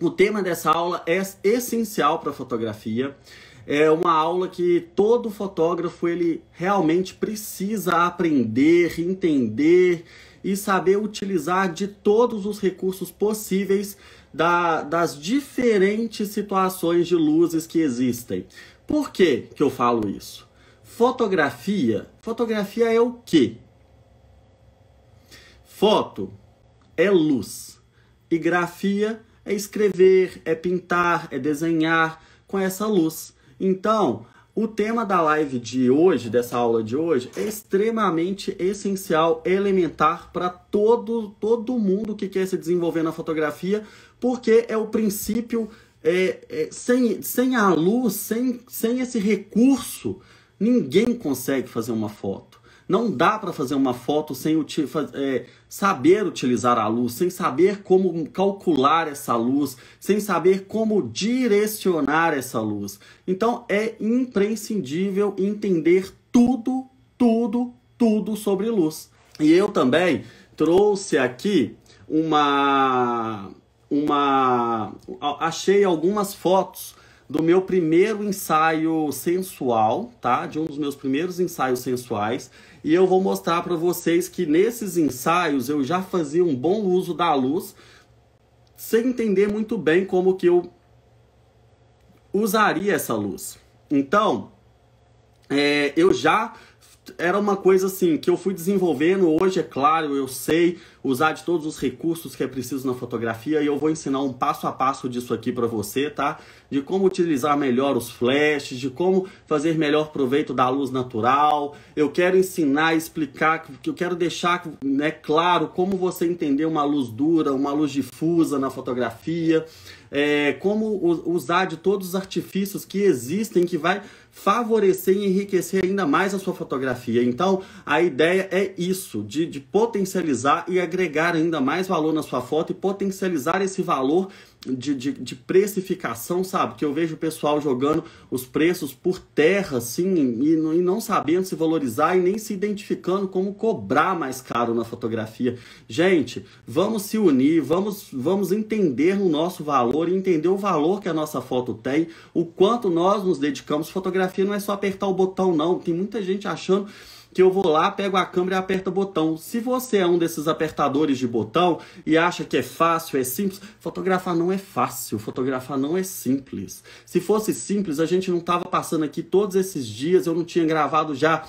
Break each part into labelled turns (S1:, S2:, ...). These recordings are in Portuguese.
S1: O tema dessa aula é essencial para a fotografia. É uma aula que todo fotógrafo ele realmente precisa aprender, entender e saber utilizar de todos os recursos possíveis da, das diferentes situações de luzes que existem. Por que, que eu falo isso? Fotografia. Fotografia é o quê? Foto é luz e grafia é escrever, é pintar, é desenhar com essa luz. Então, o tema da live de hoje, dessa aula de hoje, é extremamente essencial, elementar para todo, todo mundo que quer se desenvolver na fotografia, porque é o princípio, é, é, sem, sem a luz, sem, sem esse recurso, ninguém consegue fazer uma foto. Não dá para fazer uma foto sem, é, saber utilizar a luz, sem saber como calcular essa luz, sem saber como direcionar essa luz. Então é imprescindível entender tudo, tudo, tudo sobre luz. E eu também trouxe aqui uma uma achei algumas fotos do meu primeiro ensaio sensual, tá? De um dos meus primeiros ensaios sensuais e eu vou mostrar para vocês que nesses ensaios eu já fazia um bom uso da luz, sem entender muito bem como que eu usaria essa luz. Então, é, eu já era uma coisa assim que eu fui desenvolvendo hoje, é claro, eu sei usar de todos os recursos que é preciso na fotografia e eu vou ensinar um passo a passo disso aqui para você, tá? De como utilizar melhor os flashes, de como fazer melhor proveito da luz natural. Eu quero ensinar, explicar, que eu quero deixar né, claro como você entender uma luz dura, uma luz difusa na fotografia. É, como usar de todos os artifícios que existem que vai favorecer e enriquecer ainda mais a sua fotografia. Então, a ideia é isso, de, de potencializar e agregar ainda mais valor na sua foto e potencializar esse valor de, de, de, precificação, sabe? Que eu vejo o pessoal jogando os preços por terra, assim, e, e não sabendo se valorizar e nem se identificando como cobrar mais caro na fotografia. Gente, vamos se unir, vamos, vamos entender o nosso valor, entender o valor que a nossa foto tem, o quanto nós nos dedicamos. Fotografia não é só apertar o botão, não. Tem muita gente achando que eu vou lá, pego a câmera e aperto o botão. Se você é um desses apertadores de botão e acha que é fácil, é simples, fotografar não é fácil, fotografar não é simples. Se fosse simples, a gente não tava passando aqui todos esses dias, eu não tinha gravado já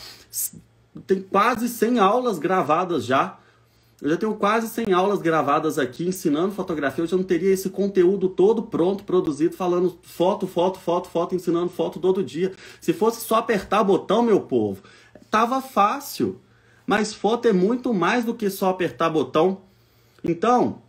S1: tem quase 100 aulas gravadas já. Eu já tenho quase 100 aulas gravadas aqui ensinando fotografia. Eu já não teria esse conteúdo todo pronto, produzido, falando foto, foto, foto, foto, ensinando foto todo dia. Se fosse só apertar botão, meu povo, Tava fácil. Mas foto é muito mais do que só apertar botão. Então,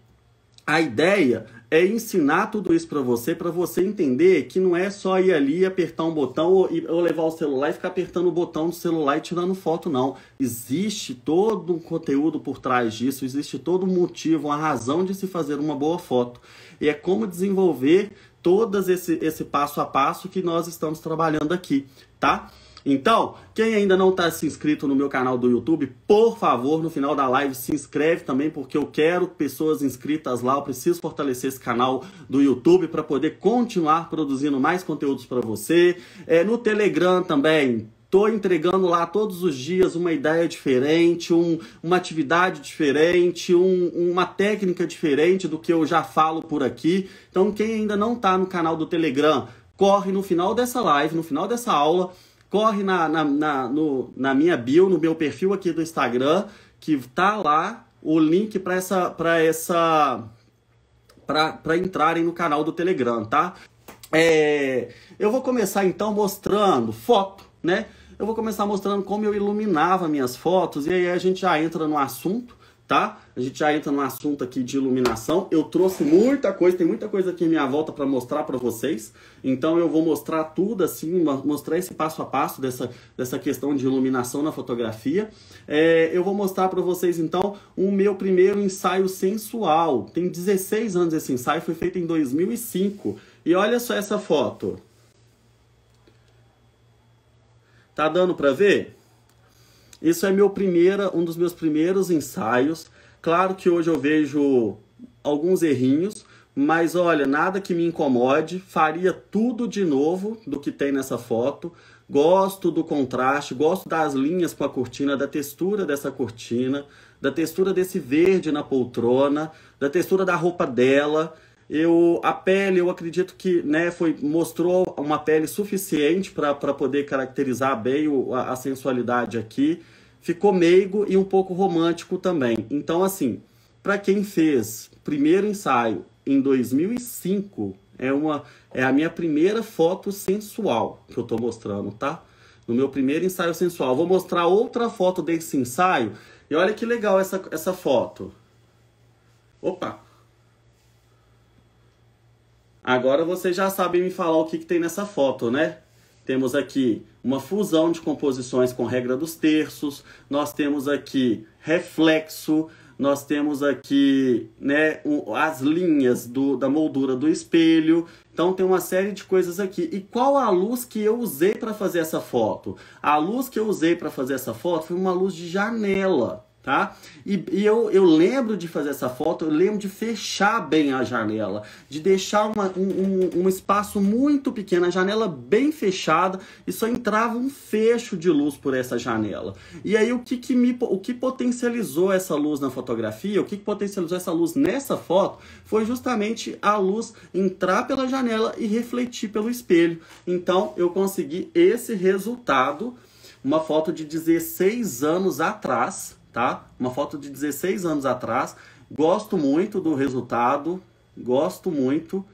S1: a ideia é ensinar tudo isso para você, para você entender que não é só ir ali apertar um botão ou, ou, levar o celular e ficar apertando o botão do celular e tirando foto, não. Existe todo um conteúdo por trás disso, existe todo um motivo, uma razão de se fazer uma boa foto. E é como desenvolver todo esse, esse passo a passo que nós estamos trabalhando aqui, tá? Então, quem ainda não está se inscrito no meu canal do YouTube, por favor, no final da live se inscreve também, porque eu quero pessoas inscritas lá. Eu preciso fortalecer esse canal do YouTube para poder continuar produzindo mais conteúdos para você. É, no Telegram também, Estou entregando lá todos os dias uma ideia diferente, um, uma atividade diferente, um, uma técnica diferente do que eu já falo por aqui. Então, quem ainda não está no canal do Telegram, corre no final dessa live, no final dessa aula corre na, na, na, no, na minha bio, no meu perfil aqui do Instagram, que tá lá o link para essa para essa para entrarem no canal do Telegram, tá? É, eu vou começar então mostrando foto, né? Eu vou começar mostrando como eu iluminava minhas fotos e aí a gente já entra no assunto, tá? A gente já entra no assunto aqui de iluminação. Eu trouxe muita coisa, tem muita coisa aqui em minha volta para mostrar para vocês. Então eu vou mostrar tudo assim, mostrar esse passo a passo dessa, dessa questão de iluminação na fotografia. É, eu vou mostrar para vocês então o meu primeiro ensaio sensual. Tem 16 anos esse ensaio, foi feito em 2005. E olha só essa foto. Tá dando para ver? Isso é meu primeira, um dos meus primeiros ensaios. Claro que hoje eu vejo alguns errinhos, mas olha, nada que me incomode, faria tudo de novo do que tem nessa foto. Gosto do contraste, gosto das linhas com a cortina, da textura dessa cortina, da textura desse verde na poltrona, da textura da roupa dela. Eu, a pele, eu acredito que né, foi, mostrou uma pele suficiente para poder caracterizar bem o, a, a sensualidade aqui. Ficou meigo e um pouco romântico também. Então, assim, para quem fez primeiro ensaio em 2005, é, uma, é a minha primeira foto sensual que eu estou mostrando, tá? No meu primeiro ensaio sensual. Vou mostrar outra foto desse ensaio. E olha que legal essa, essa foto. Opa! Agora vocês já sabem me falar o que, que tem nessa foto, né? Temos aqui uma fusão de composições com regra dos terços, nós temos aqui reflexo, nós temos aqui né, as linhas do, da moldura do espelho. Então tem uma série de coisas aqui. E qual a luz que eu usei para fazer essa foto? A luz que eu usei para fazer essa foto foi uma luz de janela tá? E, e, eu, eu lembro de fazer essa foto, eu lembro de fechar bem a janela, de deixar uma, um, um, um, espaço muito pequeno, a janela bem fechada e só entrava um fecho de luz por essa janela. E aí o que, que me o que potencializou essa luz na fotografia, o que, que potencializou essa luz nessa foto foi justamente a luz entrar pela janela e refletir pelo espelho. Então eu consegui esse resultado, uma foto de 16 anos atrás, tá? Uma foto de 16 anos atrás. Gosto muito do resultado, gosto muito,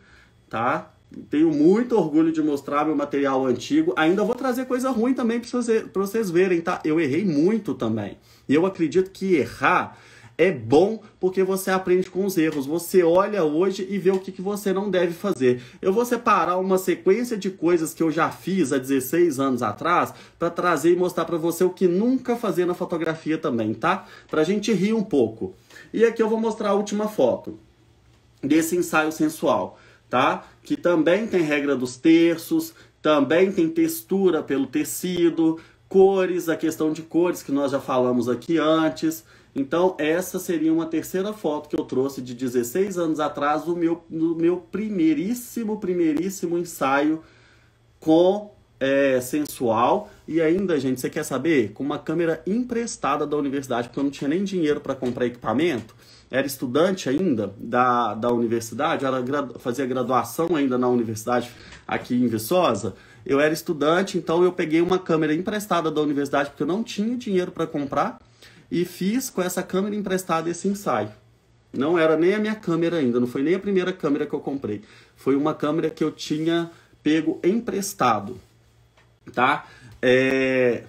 S1: tá? Tenho muito orgulho de mostrar meu material antigo. Ainda vou trazer coisa ruim também para vocês, vocês verem, tá? Eu errei muito também. E eu acredito que errar é bom porque você aprende com os erros. Você olha hoje e vê o que, que você não deve fazer. Eu vou separar uma sequência de coisas que eu já fiz há 16 anos atrás para trazer e mostrar para você o que nunca fazer na fotografia também, tá? Para a gente rir um pouco. E aqui eu vou mostrar a última foto desse ensaio sensual, tá? Que também tem regra dos terços, também tem textura pelo tecido, cores, a questão de cores que nós já falamos aqui antes. Então, essa seria uma terceira foto que eu trouxe de 16 anos atrás, do meu, do meu primeiríssimo, primeiríssimo ensaio com é, sensual. E ainda, gente, você quer saber? Com uma câmera emprestada da universidade, porque eu não tinha nem dinheiro para comprar equipamento. Era estudante ainda da, da universidade, era, fazia graduação ainda na universidade aqui em Viçosa. Eu era estudante, então eu peguei uma câmera emprestada da universidade, porque eu não tinha dinheiro para comprar e fiz com essa câmera emprestada esse ensaio. Não era nem a minha câmera ainda, não foi nem a primeira câmera que eu comprei. Foi uma câmera que eu tinha pego emprestado, tá? É...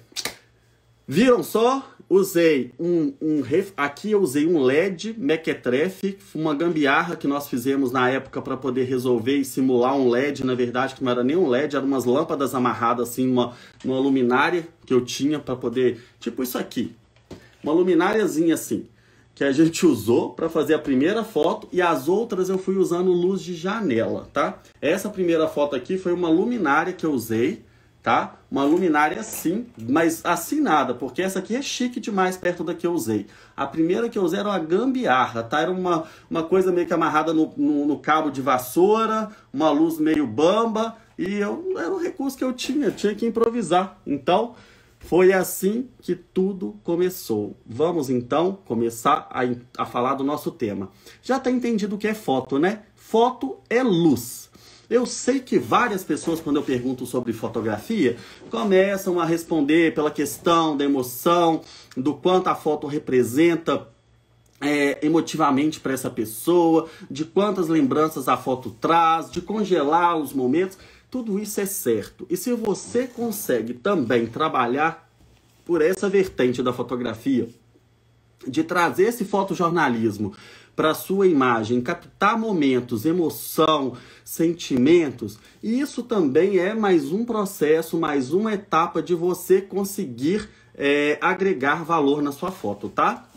S1: Viram só? Usei um, um ref... aqui eu usei um LED mequetrefe, uma gambiarra que nós fizemos na época para poder resolver e simular um LED, na verdade que não era nem um LED, eram umas lâmpadas amarradas assim, uma, uma luminária que eu tinha para poder, tipo isso aqui, uma lumináriazinha assim, que a gente usou para fazer a primeira foto e as outras eu fui usando luz de janela, tá? Essa primeira foto aqui foi uma luminária que eu usei, tá? Uma luminária assim, mas assinada, porque essa aqui é chique demais perto da que eu usei. A primeira que eu usei era uma gambiarra, tá? Era uma, uma coisa meio que amarrada no, no, no cabo de vassoura, uma luz meio bamba, e eu era um recurso que eu tinha, tinha que improvisar. Então, foi assim que tudo começou. Vamos então começar a, a falar do nosso tema. Já está entendido o que é foto, né? Foto é luz. Eu sei que várias pessoas, quando eu pergunto sobre fotografia, começam a responder pela questão da emoção, do quanto a foto representa é, emotivamente para essa pessoa, de quantas lembranças a foto traz, de congelar os momentos tudo isso é certo. E se você consegue também trabalhar por essa vertente da fotografia, de trazer esse fotojornalismo para sua imagem, captar momentos, emoção, sentimentos, isso também é mais um processo, mais uma etapa de você conseguir é, agregar valor na sua foto, tá?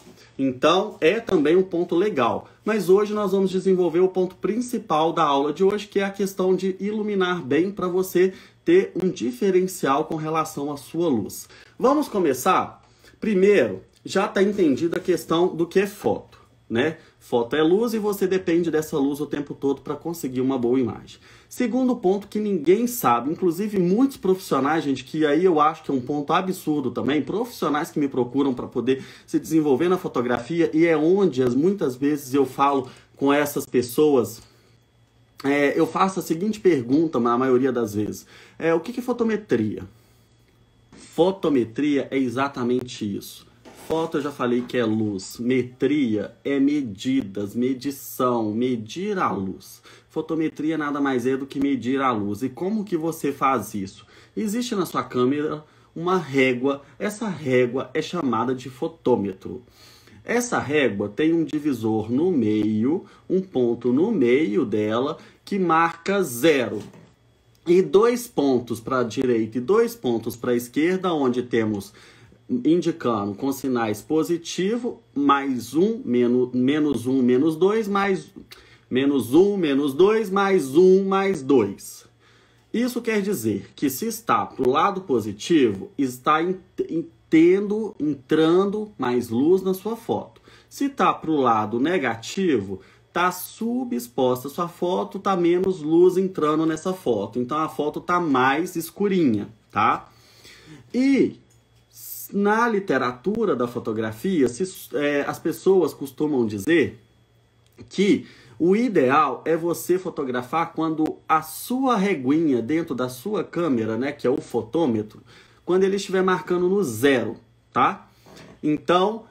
S1: Então, é também um ponto legal. Mas hoje nós vamos desenvolver o ponto principal da aula de hoje, que é a questão de iluminar bem para você ter um diferencial com relação à sua luz. Vamos começar? Primeiro, já está entendida a questão do que é foto, né? Foto é luz e você depende dessa luz o tempo todo para conseguir uma boa imagem. Segundo ponto que ninguém sabe, inclusive muitos profissionais, gente, que aí eu acho que é um ponto absurdo também, profissionais que me procuram para poder se desenvolver na fotografia e é onde as muitas vezes eu falo com essas pessoas é, eu faço a seguinte pergunta na maioria das vezes: é, o que, que é fotometria? Fotometria é exatamente isso. Foto eu já falei que é luz, metria é medidas, medição, medir a luz. Fotometria nada mais é do que medir a luz. E como que você faz isso? Existe na sua câmera uma régua. Essa régua é chamada de fotômetro. Essa régua tem um divisor no meio, um ponto no meio dela que marca zero. E dois pontos para a direita e dois pontos para a esquerda, onde temos indicando com sinais positivo, mais um, menos, menos um, menos dois, mais Menos 1, menos 2, mais 1, mais 2. Isso quer dizer que se está para o lado positivo, está tendo, entrando mais luz na sua foto. Se está para o lado negativo, está subexposta sua foto, está menos luz entrando nessa foto. Então a foto está mais escurinha, tá? E na literatura da fotografia, se, é, as pessoas costumam dizer que o ideal é você fotografar quando a sua reguinha dentro da sua câmera, né, que é o fotômetro, quando ele estiver marcando no zero, tá? Então,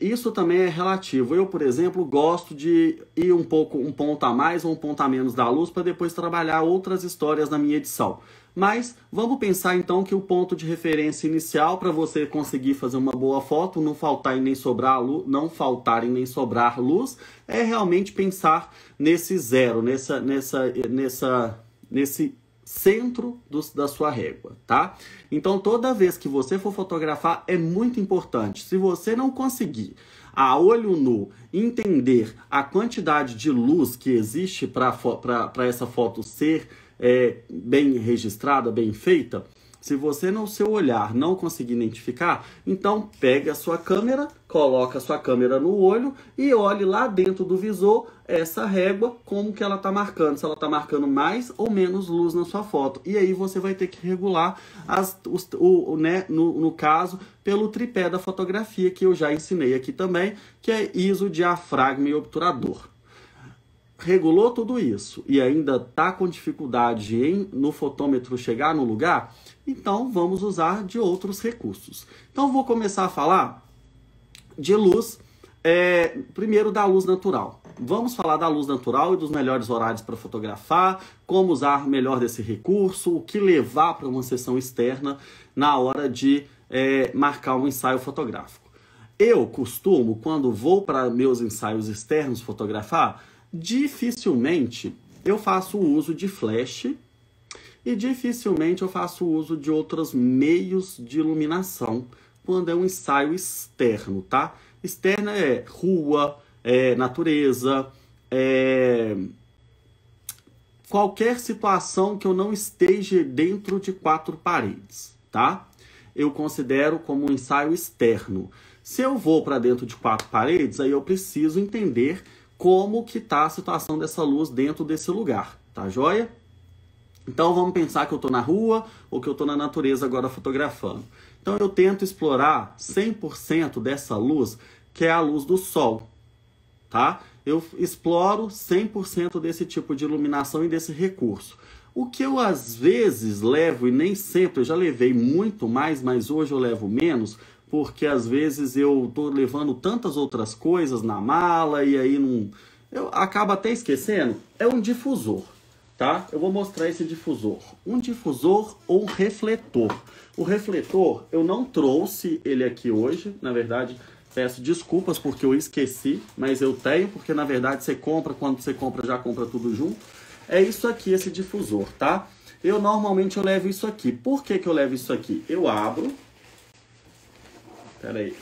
S1: isso também é relativo. Eu, por exemplo, gosto de ir um pouco um ponto a mais ou um ponto a menos da luz para depois trabalhar outras histórias na minha edição. Mas vamos pensar então que o ponto de referência inicial para você conseguir fazer uma boa foto, não faltar e nem sobrar luz, não faltar nem sobrar luz, é realmente pensar nesse zero, nessa, nessa, nessa, nesse centro do, da sua régua, tá? Então toda vez que você for fotografar é muito importante. Se você não conseguir a olho nu entender a quantidade de luz que existe para essa foto ser é, bem registrada, bem feita, se você no seu olhar não conseguir identificar, então pegue a sua câmera, coloca a sua câmera no olho e olhe lá dentro do visor essa régua, como que ela está marcando, se ela está marcando mais ou menos luz na sua foto. E aí você vai ter que regular, as, os, o, o, né, no, no caso, pelo tripé da fotografia, que eu já ensinei aqui também, que é ISO, diafragma e obturador regulou tudo isso e ainda está com dificuldade em no fotômetro chegar no lugar, então vamos usar de outros recursos. Então vou começar a falar de luz, é, primeiro da luz natural. Vamos falar da luz natural e dos melhores horários para fotografar, como usar melhor desse recurso, o que levar para uma sessão externa na hora de é, marcar um ensaio fotográfico. Eu costumo, quando vou para meus ensaios externos fotografar, Dificilmente eu faço uso de flash e dificilmente eu faço uso de outros meios de iluminação quando é um ensaio externo, tá? Externo é rua, é natureza, é qualquer situação que eu não esteja dentro de quatro paredes, tá? Eu considero como um ensaio externo. Se eu vou para dentro de quatro paredes, aí eu preciso entender como que está a situação dessa luz dentro desse lugar, tá joia? Então vamos pensar que eu estou na rua ou que eu estou na natureza agora fotografando. Então eu tento explorar 100% dessa luz, que é a luz do sol, tá? Eu exploro 100% desse tipo de iluminação e desse recurso. O que eu às vezes levo, e nem sempre, eu já levei muito mais, mas hoje eu levo menos, porque às vezes eu tô levando tantas outras coisas na mala e aí não. Eu acabo até esquecendo. É um difusor, tá? Eu vou mostrar esse difusor. Um difusor ou um refletor. O refletor, eu não trouxe ele aqui hoje, na verdade. Peço desculpas porque eu esqueci, mas eu tenho, porque na verdade você compra, quando você compra, já compra tudo junto. É isso aqui, esse difusor, tá? Eu normalmente eu levo isso aqui. Por que, que eu levo isso aqui? Eu abro, Pera aí.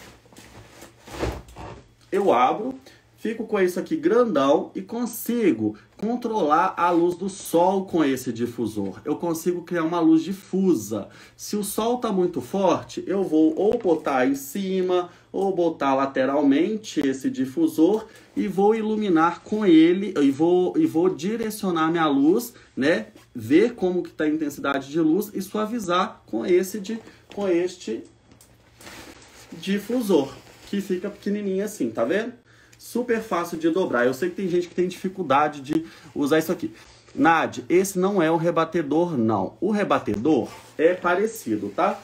S1: Eu abro, fico com isso aqui grandão e consigo controlar a luz do sol com esse difusor. Eu consigo criar uma luz difusa. Se o sol tá muito forte, eu vou ou botar em cima ou botar lateralmente esse difusor e vou iluminar com ele e vou, e vou direcionar minha luz, né? Ver como que tá a intensidade de luz e suavizar com esse de, com este difusor, que fica pequenininho assim, tá vendo? Super fácil de dobrar. Eu sei que tem gente que tem dificuldade de usar isso aqui. Nad, esse não é o rebatedor, não. O rebatedor é parecido, tá?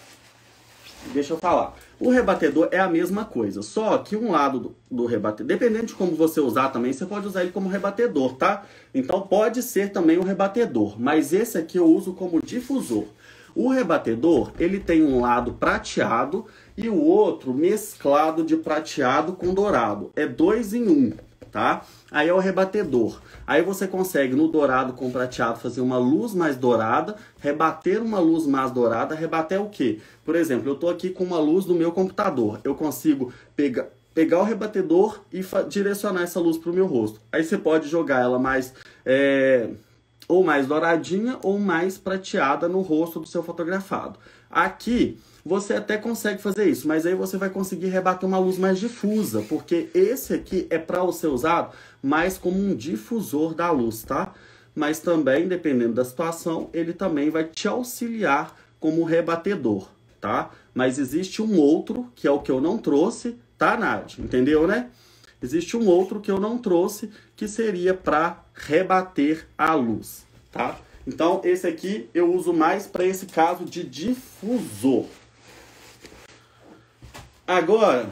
S1: Deixa eu falar. O rebatedor é a mesma coisa, só que um lado do, do rebatedor, dependendo de como você usar também, você pode usar ele como rebatedor, tá? Então pode ser também um rebatedor, mas esse aqui eu uso como difusor. O rebatedor, ele tem um lado prateado e o outro mesclado de prateado com dourado. É dois em um, tá? Aí é o rebatedor. Aí você consegue no dourado com prateado fazer uma luz mais dourada, rebater uma luz mais dourada, rebater o quê? Por exemplo, eu estou aqui com uma luz do meu computador. Eu consigo pegar pegar o rebatedor e direcionar essa luz para o meu rosto. Aí você pode jogar ela mais é, ou mais douradinha ou mais prateada no rosto do seu fotografado. Aqui você até consegue fazer isso, mas aí você vai conseguir rebater uma luz mais difusa, porque esse aqui é para ser usado mais como um difusor da luz, tá? Mas também, dependendo da situação, ele também vai te auxiliar como rebatedor, tá? Mas existe um outro, que é o que eu não trouxe, tá, Nath? Entendeu, né? Existe um outro que eu não trouxe, que seria para rebater a luz, tá? Então, esse aqui eu uso mais para esse caso de difusor. Agora,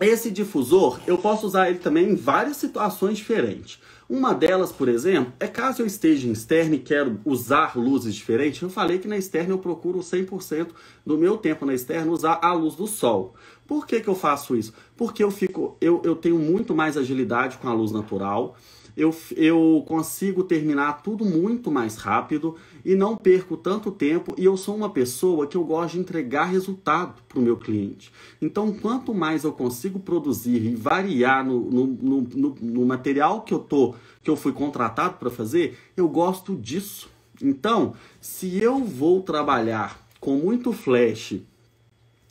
S1: esse difusor, eu posso usar ele também em várias situações diferentes. Uma delas, por exemplo, é caso eu esteja em externo e quero usar luzes diferentes. Eu falei que na externa eu procuro 100% do meu tempo na externa usar a luz do sol. Por que, que eu faço isso? Porque eu, fico, eu, eu tenho muito mais agilidade com a luz natural eu, eu consigo terminar tudo muito mais rápido e não perco tanto tempo. E eu sou uma pessoa que eu gosto de entregar resultado para o meu cliente. Então, quanto mais eu consigo produzir e variar no, no, no, no, no material que eu tô, que eu fui contratado para fazer, eu gosto disso. Então, se eu vou trabalhar com muito flash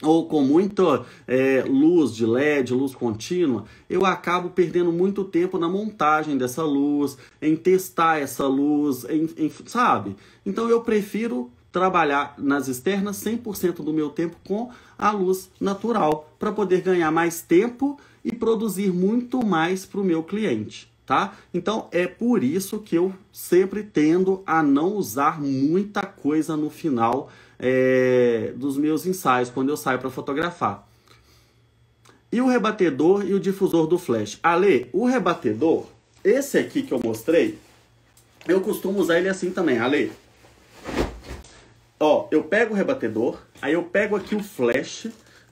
S1: ou com muita é, luz de LED, luz contínua, eu acabo perdendo muito tempo na montagem dessa luz, em testar essa luz, em, em sabe? Então eu prefiro trabalhar nas externas 100% do meu tempo com a luz natural, para poder ganhar mais tempo e produzir muito mais para o meu cliente. Tá? Então é por isso que eu sempre tendo a não usar muita coisa no final é, dos meus ensaios, quando eu saio para fotografar. E o rebatedor e o difusor do flash. Ale, o rebatedor, esse aqui que eu mostrei, eu costumo usar ele assim também, Ale. Ó, eu pego o rebatedor, aí eu pego aqui o flash,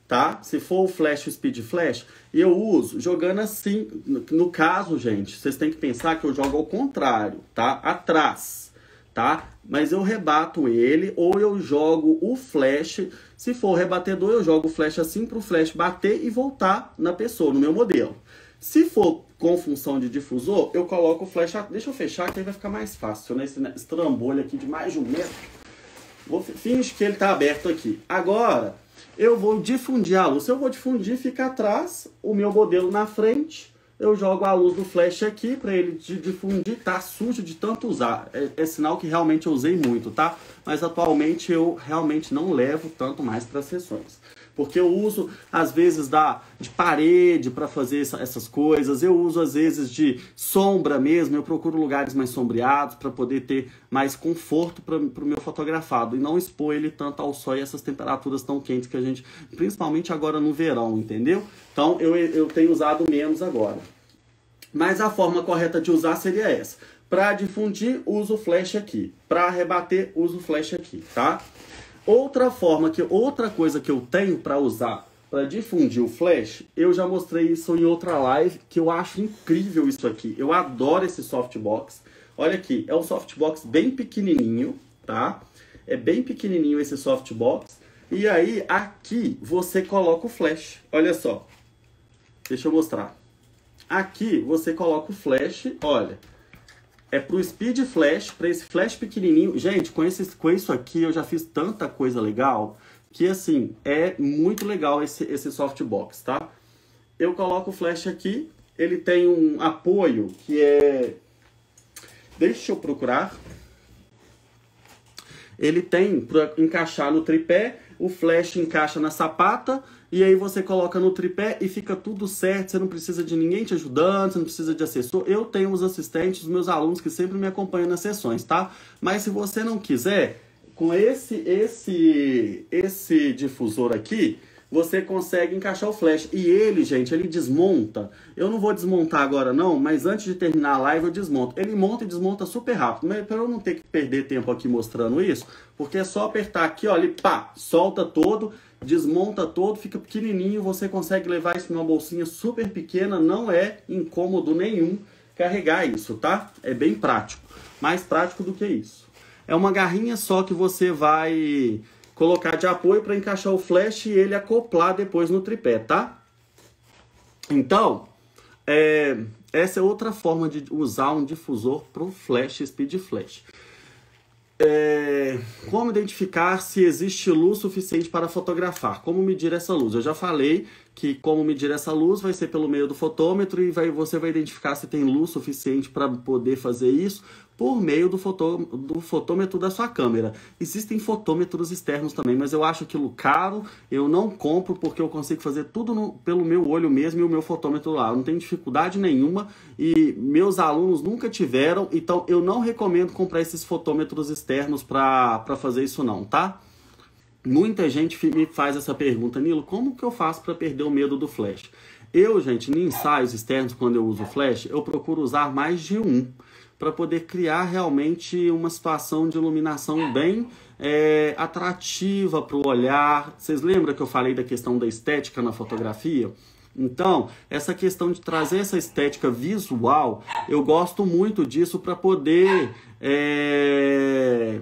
S1: tá? Se for o flash, o speed flash, e eu uso jogando assim. No, no caso, gente, vocês têm que pensar que eu jogo ao contrário, tá? Atrás, tá? mas eu rebato ele ou eu jogo o flash. Se for rebatedor, eu jogo o flash assim para o flash bater e voltar na pessoa, no meu modelo. Se for com função de difusor, eu coloco o flash... Deixa eu fechar que aí vai ficar mais fácil, né? Esse trambolho aqui de mais de um metro. Vou... Finge que ele está aberto aqui. Agora, eu vou difundir a luz. Eu vou difundir, fica atrás, o meu modelo na frente eu jogo a luz do flash aqui para ele difundir, tá sujo de tanto usar. É, é, sinal que realmente eu usei muito, tá? Mas atualmente eu realmente não levo tanto mais para sessões. Porque eu uso, às vezes, da, de parede para fazer essa, essas coisas, eu uso, às vezes, de sombra mesmo, eu procuro lugares mais sombreados para poder ter mais conforto para o meu fotografado e não expor ele tanto ao sol e essas temperaturas tão quentes que a gente, principalmente agora no verão, entendeu? Então eu, eu tenho usado menos agora. Mas a forma correta de usar seria essa. Para difundir, uso flash aqui. Para rebater, uso flash aqui, tá? Outra forma que outra coisa que eu tenho para usar para difundir o Flash, eu já mostrei isso em outra live que eu acho incrível isso aqui. Eu adoro esse softbox. Olha aqui, é um softbox bem pequenininho, tá? É bem pequenininho esse softbox. E aí aqui você coloca o Flash. Olha só. Deixa eu mostrar. Aqui você coloca o Flash, olha. É pro Speed Flash, para esse flash pequenininho. Gente, com, esse, com isso aqui eu já fiz tanta coisa legal que, assim, é muito legal esse, esse softbox, tá? Eu coloco o flash aqui, ele tem um apoio que é... Deixa eu procurar. Ele tem para encaixar no tripé o flash encaixa na sapata e aí você coloca no tripé e fica tudo certo, você não precisa de ninguém te ajudando, você não precisa de assessor. Eu tenho os assistentes, os meus alunos que sempre me acompanham nas sessões, tá? Mas se você não quiser, com esse esse esse difusor aqui, você consegue encaixar o flash. E ele, gente, ele desmonta. Eu não vou desmontar agora não, mas antes de terminar a live eu desmonto. Ele monta e desmonta super rápido. Mas para eu não ter que perder tempo aqui mostrando isso, porque é só apertar aqui, olha, e pá, solta todo, desmonta todo, fica pequenininho, você consegue levar isso numa bolsinha super pequena, não é incômodo nenhum carregar isso, tá? É bem prático, mais prático do que isso. É uma garrinha só que você vai colocar de apoio para encaixar o flash e ele acoplar depois no tripé, tá? Então, é, essa é outra forma de usar um difusor para o flash, speed flash. É, como identificar se existe luz suficiente para fotografar? Como medir essa luz? Eu já falei que como medir essa luz vai ser pelo meio do fotômetro e vai, você vai identificar se tem luz suficiente para poder fazer isso por meio do, fotô, do fotômetro da sua câmera. Existem fotômetros externos também, mas eu acho aquilo caro, eu não compro porque eu consigo fazer tudo no, pelo meu olho mesmo e o meu fotômetro lá. Eu não tem dificuldade nenhuma e meus alunos nunca tiveram, então eu não recomendo comprar esses fotômetros externos para fazer isso não, tá? Muita gente me faz essa pergunta, Nilo, como que eu faço para perder o medo do flash? Eu, gente, em ensaios externos, quando eu uso flash, eu procuro usar mais de um para poder criar realmente uma situação de iluminação bem é, atrativa para o olhar. Vocês lembram que eu falei da questão da estética na fotografia? Então, essa questão de trazer essa estética visual, eu gosto muito disso para poder é,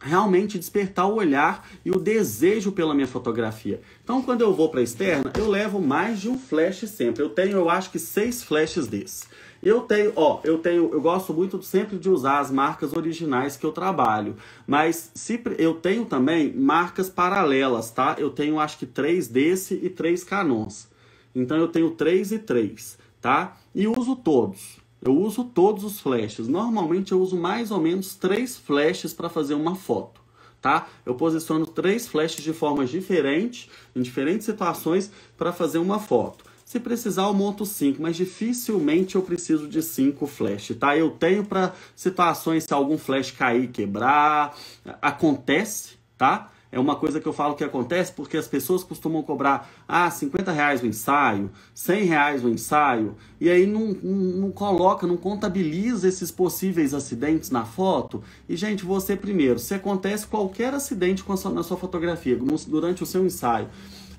S1: realmente despertar o olhar e o desejo pela minha fotografia. Então, quando eu vou para a externa, eu levo mais de um flash sempre. Eu tenho, eu acho que seis flashes desses. Eu tenho, ó, eu tenho, eu gosto muito sempre de usar as marcas originais que eu trabalho, mas se eu tenho também marcas paralelas, tá? Eu tenho, acho que três desse e três canons. Então eu tenho três e três, tá? E uso todos. Eu uso todos os flashes. Normalmente eu uso mais ou menos três flashes para fazer uma foto. Tá? Eu posiciono três flashes de formas diferentes, em diferentes situações, para fazer uma foto. Se precisar, eu monto cinco, mas dificilmente eu preciso de cinco flashes, tá? Eu tenho para situações se algum flash cair, quebrar, acontece, tá? é uma coisa que eu falo que acontece porque as pessoas costumam cobrar ah, 50 reais o ensaio, 100 reais o ensaio, e aí não, não, coloca, não contabiliza esses possíveis acidentes na foto. E, gente, você primeiro, se acontece qualquer acidente sua, na sua fotografia, durante o seu ensaio,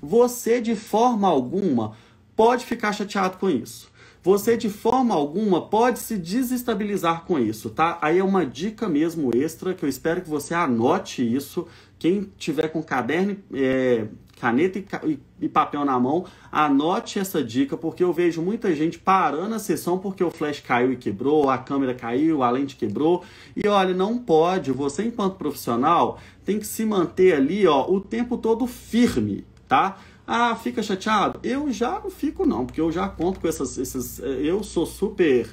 S1: você de forma alguma pode ficar chateado com isso. Você de forma alguma pode se desestabilizar com isso, tá? Aí é uma dica mesmo extra que eu espero que você anote isso quem tiver com caderno, é, caneta e, e, papel na mão, anote essa dica, porque eu vejo muita gente parando a sessão porque o flash caiu e quebrou, a câmera caiu, a lente quebrou. E olha, não pode. Você, enquanto profissional, tem que se manter ali ó, o tempo todo firme, tá? Ah, fica chateado? Eu já não fico, não, porque eu já conto com essas. essas, eh, eu sou super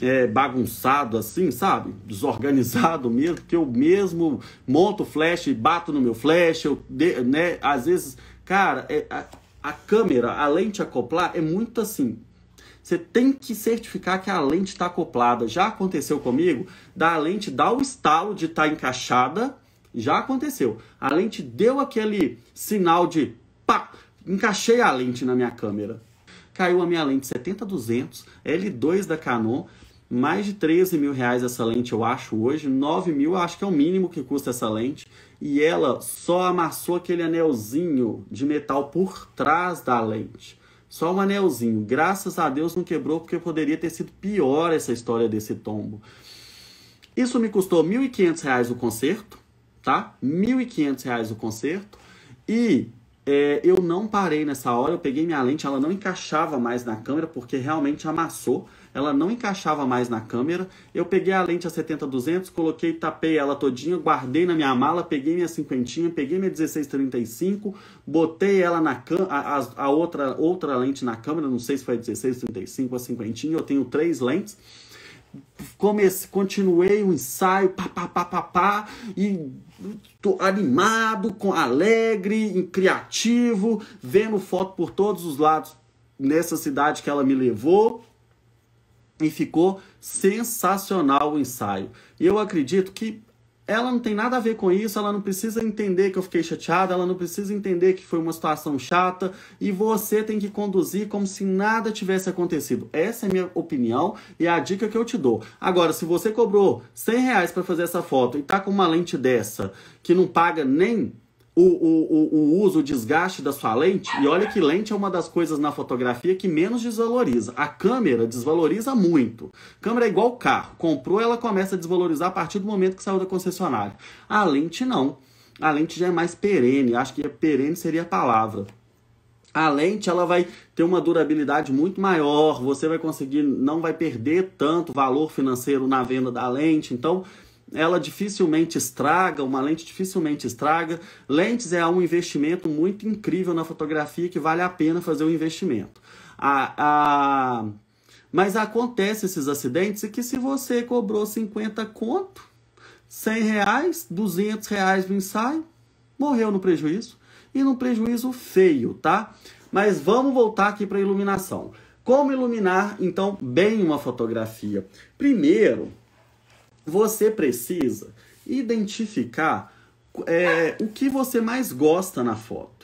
S1: é, bagunçado assim, sabe? Desorganizado mesmo, porque eu mesmo monto flash, bato no meu flash, eu, né? Às vezes, cara, é, a, a câmera, a lente acoplar é muito assim, você tem que certificar que a lente está acoplada. Já aconteceu comigo, da lente dar o estalo de estar tá encaixada, já aconteceu. A lente deu aquele sinal de pá, encaixei a lente na minha câmera. Caiu a minha lente 70-200, L2 da Canon, mais de 13 mil reais essa lente, eu acho, hoje. 9 mil, acho que é o mínimo que custa essa lente. E ela só amassou aquele anelzinho de metal por trás da lente. Só um anelzinho. Graças a Deus não quebrou, porque poderia ter sido pior essa história desse tombo. Isso me custou R$ 1.500 o conserto, tá? R$ 1.500 o conserto. E é, eu não parei nessa hora, eu peguei minha lente, ela não encaixava mais na câmera, porque realmente amassou ela não encaixava mais na câmera. Eu peguei a lente a 70-200, coloquei, tapei ela todinha, guardei na minha mala, peguei minha cinquentinha, peguei minha 1635, botei ela na a, a, a, outra, outra lente na câmera, não sei se foi a 1635 35 a cinquentinha, eu tenho três lentes comece continuei o ensaio, pá, pá, pá, pá, pá, e tô animado, com alegre, criativo, vendo foto por todos os lados nessa cidade que ela me levou. E ficou sensacional o ensaio. Eu acredito que ela não tem nada a ver com isso, ela não precisa entender que eu fiquei chateada, ela não precisa entender que foi uma situação chata e você tem que conduzir como se nada tivesse acontecido. Essa é a minha opinião e é a dica que eu te dou. Agora, se você cobrou 100 reais para fazer essa foto e tá com uma lente dessa que não paga nem o, o, o, uso, o desgaste da sua lente. E olha que lente é uma das coisas na fotografia que menos desvaloriza. A câmera desvaloriza muito. Câmera é igual carro. Comprou, ela começa a desvalorizar a partir do momento que saiu da concessionária. A lente não. A lente já é mais perene. Acho que é perene seria a palavra. A lente ela vai ter uma durabilidade muito maior, você vai conseguir, não vai perder tanto valor financeiro na venda da lente. Então, ela dificilmente estraga, uma lente dificilmente estraga. Lentes é um investimento muito incrível na fotografia que vale a pena fazer o um investimento. A, a... Mas acontece esses acidentes e que se você cobrou 50 conto, 100 reais, 200 reais no ensaio, morreu no prejuízo. E no prejuízo feio, tá? Mas vamos voltar aqui para a iluminação. Como iluminar, então, bem uma fotografia? Primeiro, você precisa identificar é, o que você mais gosta na foto.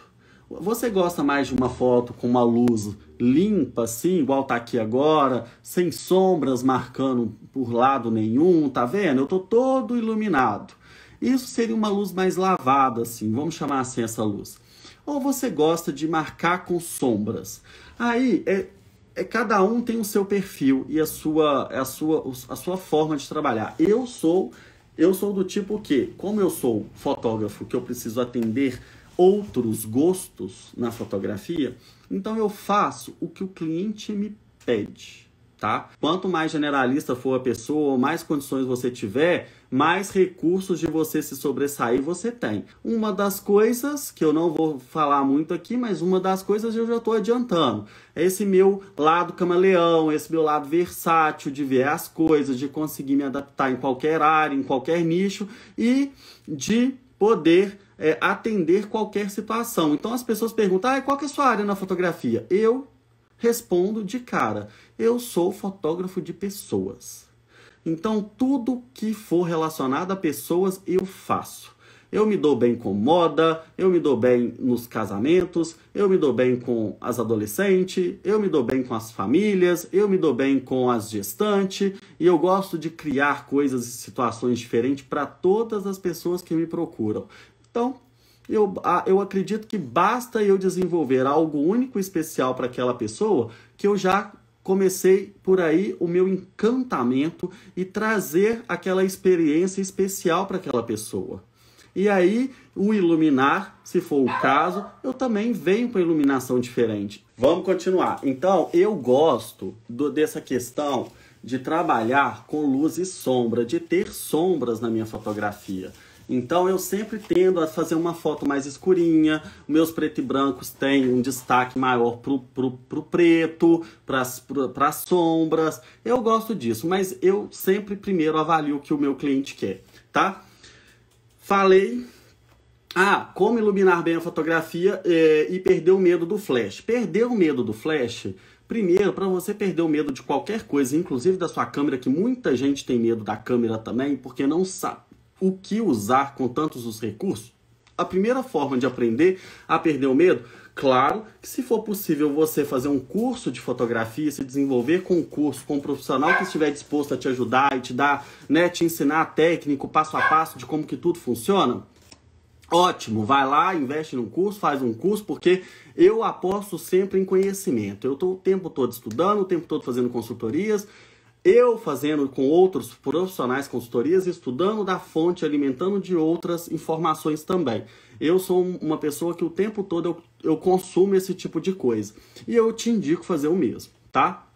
S1: Você gosta mais de uma foto com uma luz limpa, assim, igual tá aqui agora, sem sombras marcando por lado nenhum, tá vendo? Eu tô todo iluminado. Isso seria uma luz mais lavada, assim, vamos chamar assim essa luz. Ou você gosta de marcar com sombras. Aí, é, é, cada um tem o seu perfil e a sua, a, sua, a sua forma de trabalhar. Eu sou eu sou do tipo que, como eu sou fotógrafo, que eu preciso atender outros gostos na fotografia, então eu faço o que o cliente me pede tá? Quanto mais generalista for a pessoa, mais condições você tiver, mais recursos de você se sobressair você tem. Uma das coisas que eu não vou falar muito aqui, mas uma das coisas eu já estou adiantando, é esse meu lado camaleão, esse meu lado versátil de ver as coisas, de conseguir me adaptar em qualquer área, em qualquer nicho e de poder é, atender qualquer situação. Então as pessoas perguntam: ah, qual que é a sua área na fotografia? Eu respondo de cara: eu sou fotógrafo de pessoas. Então, tudo que for relacionado a pessoas, eu faço. Eu me dou bem com moda, eu me dou bem nos casamentos, eu me dou bem com as adolescentes, eu me dou bem com as famílias, eu me dou bem com as gestantes, e eu gosto de criar coisas e situações diferentes para todas as pessoas que me procuram. Então, eu, eu acredito que basta eu desenvolver algo único e especial para aquela pessoa que eu já comecei por aí o meu encantamento e trazer aquela experiência especial para aquela pessoa. E aí, o iluminar, se for o caso, eu também venho para iluminação diferente. Vamos continuar. Então, eu gosto do, dessa questão de trabalhar com luz e sombra, de ter sombras na minha fotografia. Então eu sempre tendo a fazer uma foto mais escurinha. Meus preto e brancos têm um destaque maior pro, pro, pro preto, para as sombras. Eu gosto disso, mas eu sempre primeiro avalio o que o meu cliente quer, tá? Falei. Ah, como iluminar bem a fotografia é, e perder o medo do flash. Perder o medo do flash Primeiro, para você perder o medo de qualquer coisa, inclusive da sua câmera, que muita gente tem medo da câmera também, porque não sabe, o que usar com tantos os recursos? A primeira forma de aprender a perder o medo, claro que se for possível você fazer um curso de fotografia, se desenvolver com um curso, com um profissional que estiver disposto a te ajudar e te dar, né, te ensinar a técnica, o passo a passo de como que tudo funciona, Ótimo, vai lá, investe num curso, faz um curso, porque eu aposto sempre em conhecimento. Eu estou o tempo todo estudando, o tempo todo fazendo consultorias, eu fazendo com outros profissionais consultorias, estudando da fonte, alimentando de outras informações também. Eu sou uma pessoa que o tempo todo eu, eu consumo esse tipo de coisa. E eu te indico fazer o mesmo, tá?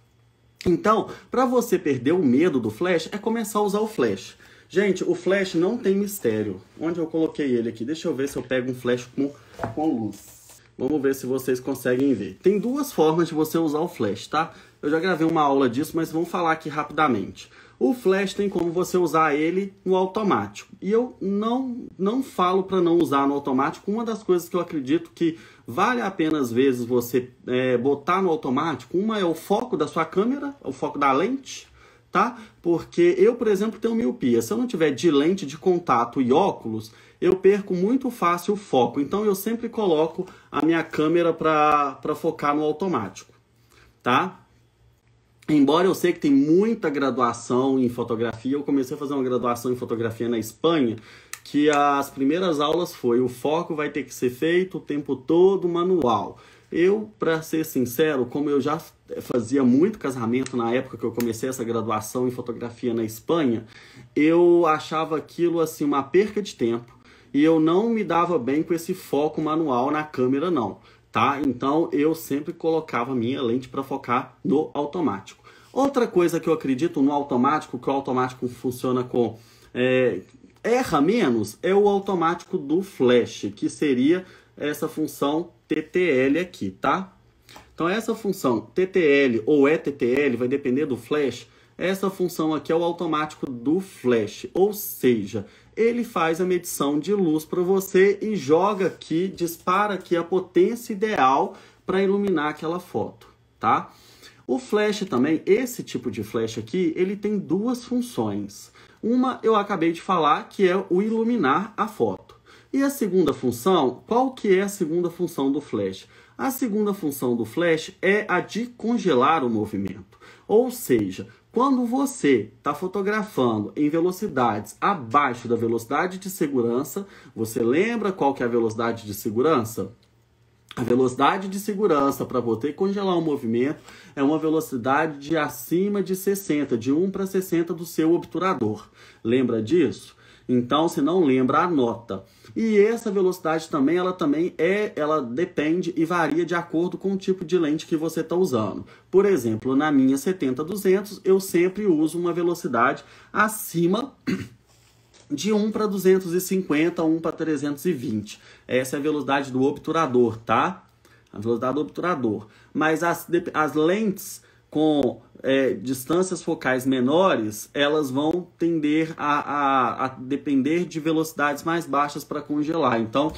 S1: Então, para você perder o medo do flash, é começar a usar o flash. Gente, o flash não tem mistério. Onde eu coloquei ele aqui? Deixa eu ver se eu pego um flash com, com luz. Vamos ver se vocês conseguem ver. Tem duas formas de você usar o Flash, tá? Eu já gravei uma aula disso, mas vamos falar aqui rapidamente. O Flash tem como você usar ele no automático. E eu não, não falo para não usar no automático. Uma das coisas que eu acredito que vale a pena, às vezes, você é, botar no automático, uma é o foco da sua câmera, é o foco da lente, tá? Porque eu, por exemplo, tenho miopia. Se eu não tiver de lente de contato e óculos, eu perco muito fácil o foco. Então eu sempre coloco a minha câmera para focar no automático, tá? Embora eu sei que tem muita graduação em fotografia, eu comecei a fazer uma graduação em fotografia na Espanha, que as primeiras aulas foi o foco vai ter que ser feito o tempo todo manual. Eu, para ser sincero, como eu já fazia muito casamento na época que eu comecei essa graduação em fotografia na Espanha, eu achava aquilo assim uma perca de tempo e eu não me dava bem com esse foco manual na câmera não, tá? Então eu sempre colocava minha lente para focar no automático. Outra coisa que eu acredito no automático, que o automático funciona com é, erra menos, é o automático do flash, que seria essa função TTL aqui, tá? Então essa função TTL ou ETTL vai depender do flash. Essa função aqui é o automático do flash, ou seja, ele faz a medição de luz para você e joga aqui, dispara aqui a potência ideal para iluminar aquela foto, tá? O flash também, esse tipo de flash aqui, ele tem duas funções. Uma eu acabei de falar, que é o iluminar a foto. E a segunda função, qual que é a segunda função do flash? A segunda função do flash é a de congelar o movimento. Ou seja, quando você está fotografando em velocidades abaixo da velocidade de segurança, você lembra qual que é a velocidade de segurança? A velocidade de segurança para você congelar o um movimento é uma velocidade de acima de 60, de 1 para 60 do seu obturador. Lembra disso? Então, se não lembra, anota. E essa velocidade também, ela também é, ela depende e varia de acordo com o tipo de lente que você está usando. Por exemplo, na minha 70-200, eu sempre uso uma velocidade acima de 1 para 250, 1 para 320. Essa é a velocidade do obturador, tá? A velocidade do obturador. Mas as, as lentes com é, distâncias focais menores, elas vão tender a, a, a depender de velocidades mais baixas para congelar. Então,